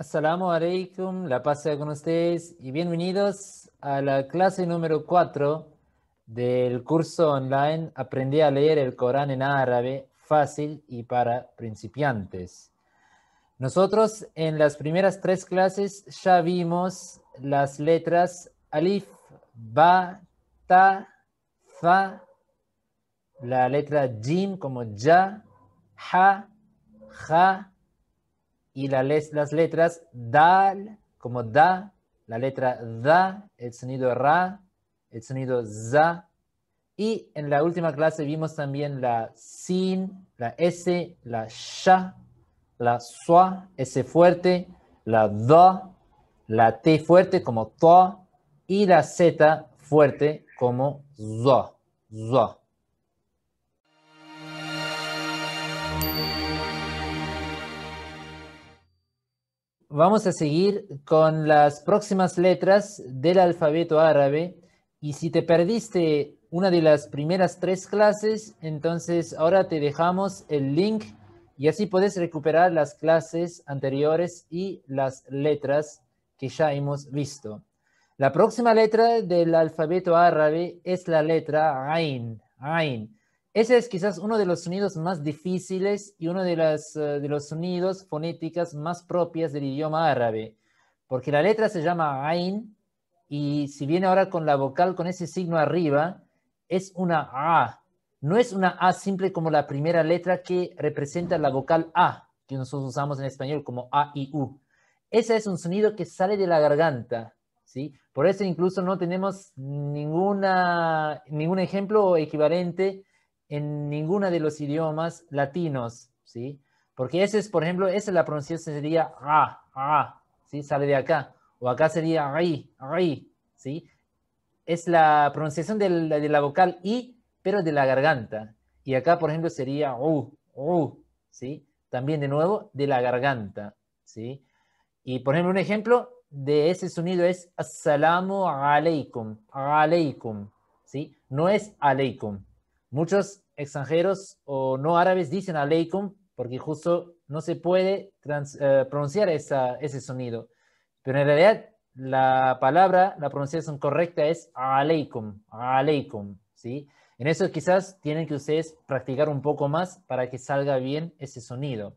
Asalamu alaikum, la paz sea con ustedes y bienvenidos a la clase número 4 del curso online Aprendí a leer el Corán en árabe fácil y para principiantes. Nosotros en las primeras tres clases ya vimos las letras alif, ba, ta, fa, la letra jim como ya, ha, ja, y la las letras dal, como da, la letra da, el sonido ra, el sonido za. Y en la última clase vimos también la sin, la s, la sha, la sua, s fuerte, la do, la t fuerte como to y la z fuerte como zo, zo. Vamos a seguir con las próximas letras del alfabeto árabe. Y si te perdiste una de las primeras tres clases, entonces ahora te dejamos el link y así puedes recuperar las clases anteriores y las letras que ya hemos visto. La próxima letra del alfabeto árabe es la letra Ain. Ain. Ese es quizás uno de los sonidos más difíciles y uno de, las, eh, de los sonidos fonéticas más propias del idioma árabe, porque la letra se llama Ain y si viene ahora con la vocal con ese signo arriba, es una A. No es una A simple como la primera letra que representa la vocal A, que nosotros usamos en español como A y U. Ese es un sonido que sale de la garganta, ¿sí? Por eso incluso no tenemos ninguna, ningún ejemplo equivalente en ninguno de los idiomas latinos, ¿sí? Porque ese es, por ejemplo, esa es la pronunciación sería ra, ra, ¿sí? Sale de acá. O acá sería ri, ri, ¿sí? Es la pronunciación de la vocal i, pero de la garganta. Y acá, por ejemplo, sería u, u, ¿sí? También de nuevo de la garganta, ¿sí? Y por ejemplo, un ejemplo de ese sonido es assalamu alaikum, alaikum, ¿sí? No es aleikum, Muchos extranjeros o no árabes dicen aleikum porque justo no se puede eh, pronunciar ese sonido. Pero en realidad la palabra, la pronunciación correcta es aleikum, aleikum, ¿sí? En eso quizás tienen que ustedes practicar un poco más para que salga bien ese sonido.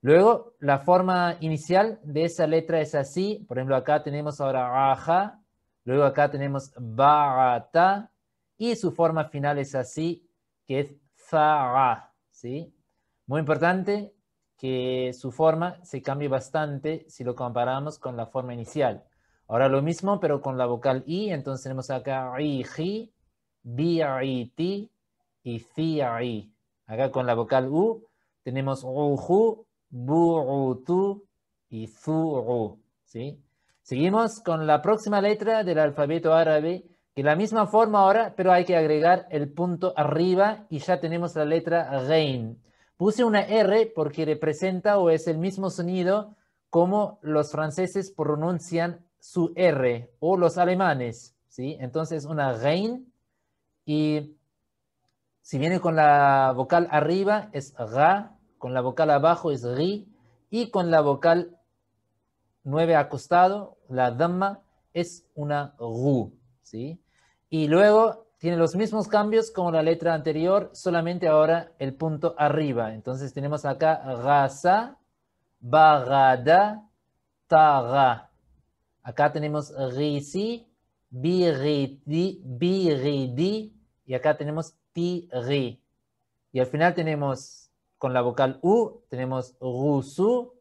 Luego, la forma inicial de esa letra es así. Por ejemplo, acá tenemos ahora aja, luego acá tenemos ba'ata, y su forma final es así, que es fa ¿sí? Muy importante que su forma se cambie bastante si lo comparamos con la forma inicial. Ahora lo mismo, pero con la vocal i, entonces tenemos acá iji, ti y ZI-A-I. Acá con la vocal u tenemos uju, tu y zu'u, ¿sí? Seguimos con la próxima letra del alfabeto árabe que la misma forma ahora, pero hay que agregar el punto arriba y ya tenemos la letra REIN. Puse una R porque representa o es el mismo sonido como los franceses pronuncian su R o los alemanes, ¿sí? Entonces una rein y si viene con la vocal arriba es ga, con la vocal abajo es ri y con la vocal nueve acostado, la dama, es una ru, ¿sí? Y luego tiene los mismos cambios como la letra anterior, solamente ahora el punto arriba. Entonces tenemos acá Gaza, bagada, tara Acá tenemos risi, biridi, biridi y acá tenemos ri Y al final tenemos con la vocal u, tenemos rusu,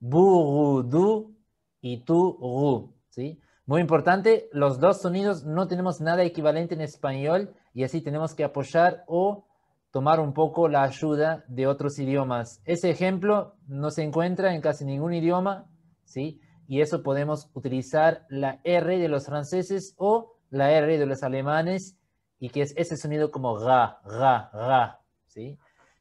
burudu y tu ¿sí? Muy importante, los dos sonidos no tenemos nada equivalente en español y así tenemos que apoyar o tomar un poco la ayuda de otros idiomas. Ese ejemplo no se encuentra en casi ningún idioma, ¿sí? Y eso podemos utilizar la R de los franceses o la R de los alemanes y que es ese sonido como ga, ga, ga,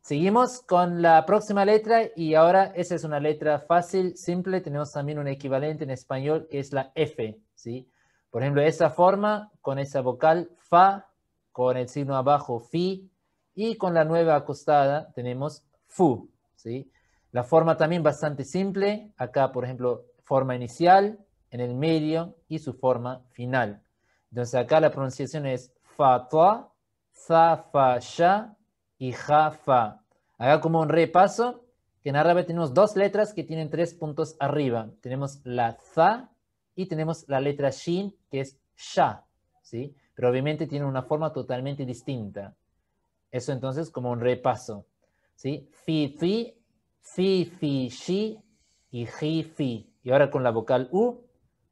Seguimos con la próxima letra y ahora esa es una letra fácil, simple. Tenemos también un equivalente en español que es la F, ¿sí? Por ejemplo, esa forma con esa vocal fa, con el signo abajo fi, y con la nueva acostada tenemos fu, ¿sí? La forma también bastante simple, acá por ejemplo, forma inicial, en el medio y su forma final. Entonces acá la pronunciación es fa toa, fa fa ya y ja fa. Acá como un repaso, que en árabe tenemos dos letras que tienen tres puntos arriba. Tenemos la za y tenemos la letra shin, que es sha, ¿sí? Pero obviamente tiene una forma totalmente distinta. Eso entonces como un repaso, ¿sí? Fi, fi, fi, fi, shi y ji, fi. Y ahora con la vocal u,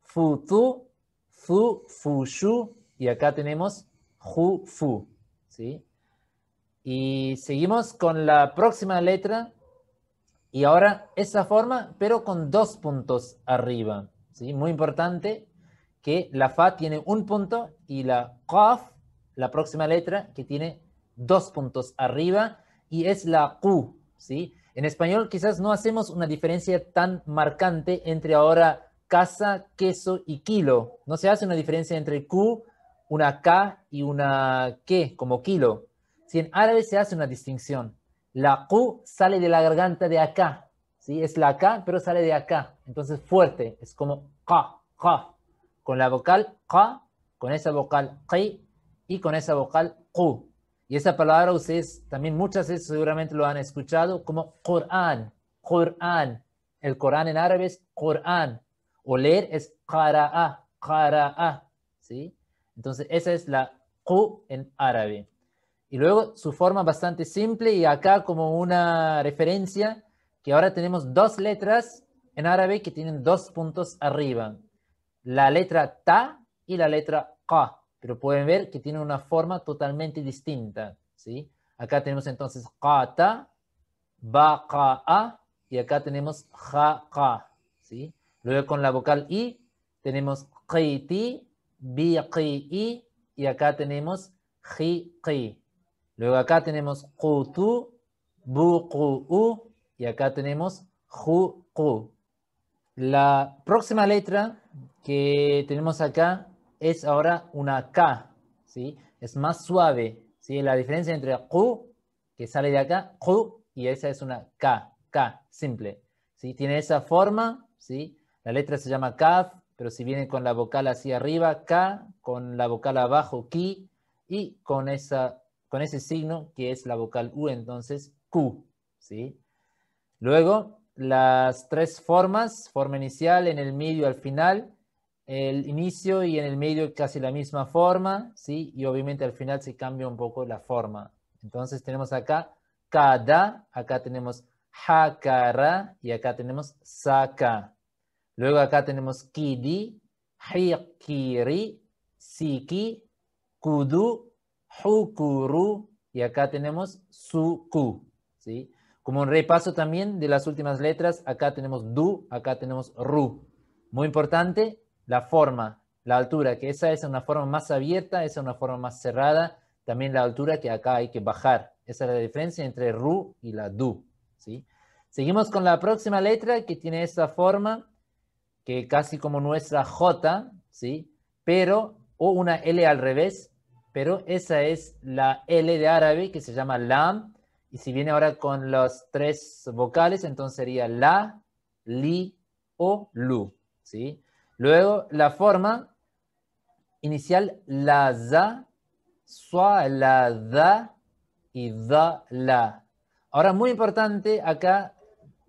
fu, tu, fu, fu, shu, y acá tenemos ju, fu, ¿sí? Y seguimos con la próxima letra, y ahora esa forma, pero con dos puntos arriba. ¿sí? Muy importante que la fa tiene un punto y la qaf, la próxima letra, que tiene dos puntos arriba y es la q, ¿sí? En español quizás no hacemos una diferencia tan marcante entre ahora casa, queso y kilo. No se hace una diferencia entre q, una k y una q como kilo. Si en árabe se hace una distinción, la q sale de la garganta de acá, ¿sí? Es la K, pero sale de acá. Entonces fuerte, es como ka, K. Con la vocal ka, con esa vocal Qi y con esa vocal Q. Y esa palabra ustedes también muchas veces seguramente lo han escuchado como Qur'an, Qur'an. El Quran en árabe es Qur'an. O leer es Qara'a, Qara'a, ¿sí? Entonces esa es la Q en árabe. Y luego su forma bastante simple y acá como una referencia que ahora tenemos dos letras en árabe que tienen dos puntos arriba. La letra ta y la letra qa. Pero pueden ver que tienen una forma totalmente distinta. ¿sí? Acá tenemos entonces ta, ba ka a, y acá tenemos ja ¿sí? Luego con la vocal i tenemos qiti, i, y acá tenemos qi. Luego acá tenemos qutu, u y acá tenemos ju, La próxima letra que tenemos acá es ahora una K, ¿sí? Es más suave, ¿sí? La diferencia entre Q, que sale de acá, ju, y esa es una K, K, simple, ¿sí? Tiene esa forma, ¿sí? La letra se llama Kaf, pero si viene con la vocal hacia arriba, K, con la vocal abajo, Ki, y con, esa, con ese signo que es la vocal U, entonces Q, ¿sí? Luego, las tres formas, forma inicial, en el medio, al final, el inicio y en el medio casi la misma forma, ¿sí? Y obviamente al final se cambia un poco la forma. Entonces tenemos acá Kada, acá tenemos hakara y acá tenemos saka. Luego acá tenemos kidi, hikiri, siki, kudu, hukuru y acá tenemos suku, ¿sí? Como un repaso también de las últimas letras, acá tenemos du, acá tenemos ru. Muy importante, la forma, la altura, que esa es una forma más abierta, esa es una forma más cerrada. También la altura que acá hay que bajar. Esa es la diferencia entre ru y la du. ¿sí? Seguimos con la próxima letra que tiene esta forma, que casi como nuestra J, ¿sí? pero, o una L al revés, pero esa es la L de árabe que se llama lam y si viene ahora con los tres vocales, entonces sería la, li o lu. ¿sí? Luego, la forma inicial, la, za, sua, la, da y da, la. Ahora, muy importante acá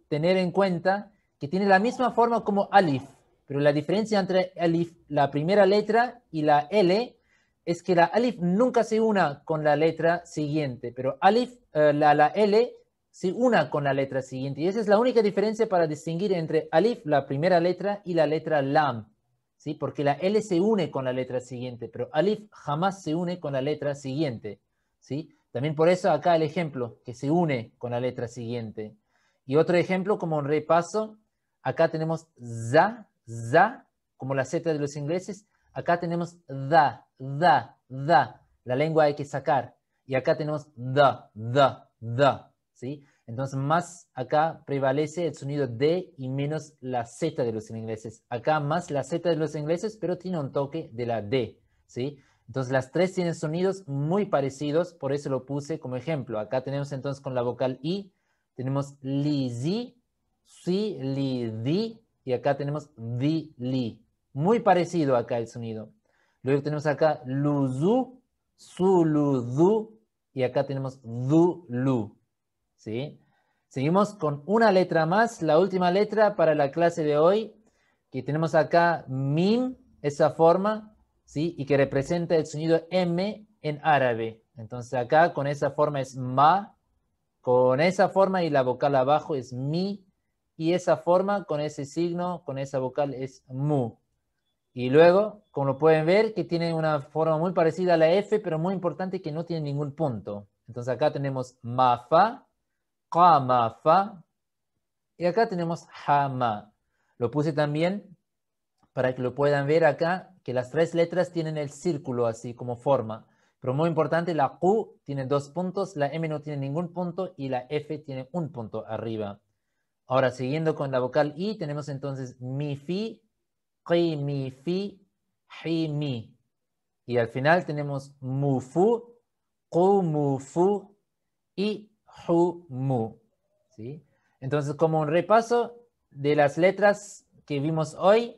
tener en cuenta que tiene la misma forma como alif, pero la diferencia entre alif, la primera letra y la L, es que la alif nunca se una con la letra siguiente, pero alif, eh, la, la L, se une con la letra siguiente. Y esa es la única diferencia para distinguir entre alif, la primera letra, y la letra lam. ¿sí? Porque la L se une con la letra siguiente, pero alif jamás se une con la letra siguiente. ¿sí? También por eso acá el ejemplo, que se une con la letra siguiente. Y otro ejemplo, como un repaso, acá tenemos za, za, como la Z de los ingleses, Acá tenemos da, da, da. La lengua hay que sacar. Y acá tenemos da, da, da. ¿Sí? Entonces, más acá prevalece el sonido DE y menos la Z de los ingleses. Acá más la Z de los ingleses, pero tiene un toque de la D, ¿sí? Entonces, las tres tienen sonidos muy parecidos, por eso lo puse como ejemplo. Acá tenemos entonces con la vocal I, tenemos li, zi, si, li, di, y acá tenemos di, li, muy parecido acá el sonido. Luego tenemos acá luzu, suluzu, y acá tenemos du, lu. ¿Sí? Seguimos con una letra más, la última letra para la clase de hoy, que tenemos acá mim, esa forma, ¿sí? Y que representa el sonido M en árabe. Entonces acá con esa forma es ma, con esa forma y la vocal abajo es mi, y esa forma con ese signo, con esa vocal es mu. Y luego, como pueden ver, que tiene una forma muy parecida a la F, pero muy importante que no tiene ningún punto. Entonces acá tenemos mafa, qamafa, y acá tenemos hama. Lo puse también para que lo puedan ver acá, que las tres letras tienen el círculo así como forma. Pero muy importante, la Q tiene dos puntos, la M no tiene ningún punto y la F tiene un punto arriba. Ahora, siguiendo con la vocal I, tenemos entonces mi, fi, mi fi, Y al final tenemos mufu, qumufu y humu. ¿sí? Entonces, como un repaso de las letras que vimos hoy,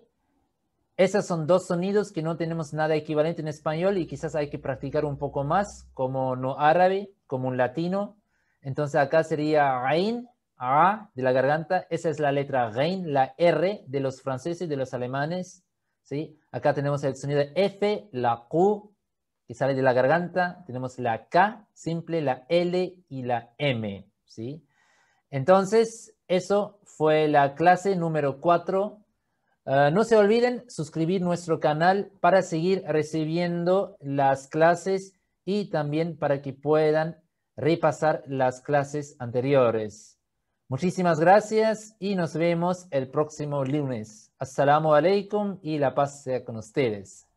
esos son dos sonidos que no tenemos nada equivalente en español y quizás hay que practicar un poco más, como no árabe, como un latino. Entonces acá sería ain, de la garganta, esa es la letra Rein, la R de los franceses y de los alemanes. ¿sí? Acá tenemos el sonido F, la Q que sale de la garganta, tenemos la K simple, la L y la M. ¿sí? Entonces, eso fue la clase número 4. Ah, no se olviden suscribir nuestro canal para seguir recibiendo las clases y también para que puedan repasar las clases anteriores. Muchísimas gracias y nos vemos el próximo lunes. Assalamu alaikum y la paz sea con ustedes.